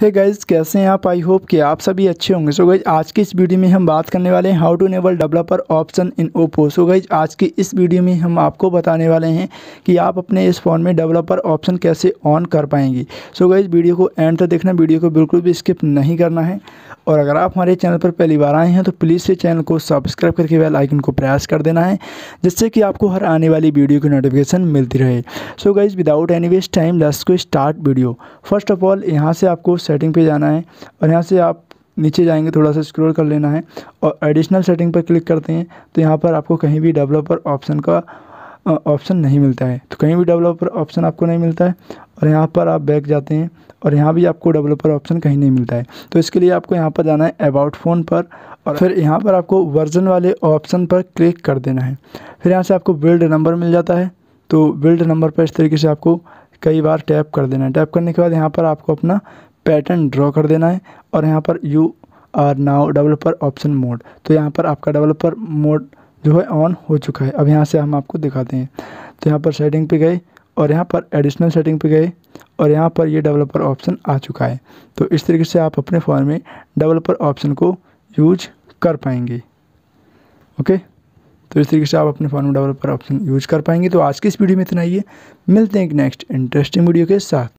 हे hey guys कैसे हैं आप आई होप कि आप सभी अच्छे होंगे सो गाइज आज की इस वीडियो में हम बात करने वाले हैं how to enable developer option in Oppo so guys आज की इस वीडियो में हम आपको बताने वाले हैं कि आप अपने इस फ़ोन में डेवलपर ऑप्शन कैसे ऑन कर पाएंगे सो गाइज वीडियो को एंड तक देखना वीडियो को बिल्कुल भी स्किप नहीं करना है और अगर आप हमारे चैनल पर पहली बार आए हैं तो प्लीज़ से चैनल को सब्सक्राइब करके वेल आइकन को प्रेस कर देना है जिससे कि आपको हर आने वाली वीडियो की नोटिफिकेशन मिलती रहे so guys without any waste time let's को start video first of all यहाँ से आपको सेटिंग पे जाना है और यहाँ से आप नीचे जाएंगे थोड़ा सा स्क्रॉल कर लेना है और एडिशनल सेटिंग पर क्लिक करते हैं तो यहाँ पर आपको कहीं भी डेवलपर ऑप्शन का ऑप्शन नहीं मिलता है तो कहीं भी डेवलपर ऑप्शन आपको नहीं मिलता है और यहाँ पर आप बैक जाते हैं और यहाँ भी आपको डेवलपर ऑप्शन कहीं नहीं मिलता है तो इसके लिए आपको यहाँ पर जाना है अबाउट फ़ोन पर और फिर यहाँ पर आपको वर्जन वाले ऑप्शन पर क्लिक कर देना है फिर यहाँ से आपको बिल्ड नंबर मिल जाता है तो बिल्ड नंबर पर इस तरीके से आपको कई बार टैप कर देना है टैप करने के बाद यहाँ पर आपको अपना पैटर्न ड्रॉ कर देना है और यहाँ पर you are now developer option mode तो यहाँ पर आपका डेवलपर मोड जो है ऑन हो चुका है अब यहाँ से हम आपको दिखाते हैं तो यहाँ पर सेटिंग पे गए और यहाँ पर एडिशनल सेटिंग पे गए और यहाँ पर ये डेवलपर ऑप्शन आ चुका है तो इस तरीके से आप अपने फ़ोन में डेवलपर ऑप्शन को यूज कर पाएंगे ओके तो इस तरीके से आप अपने फ़ोन में डेवलपर ऑप्शन यूज कर पाएंगे तो आज की इस वीडियो में इतना ही है मिलते हैं एक नेक्स्ट इंटरेस्टिंग वीडियो के साथ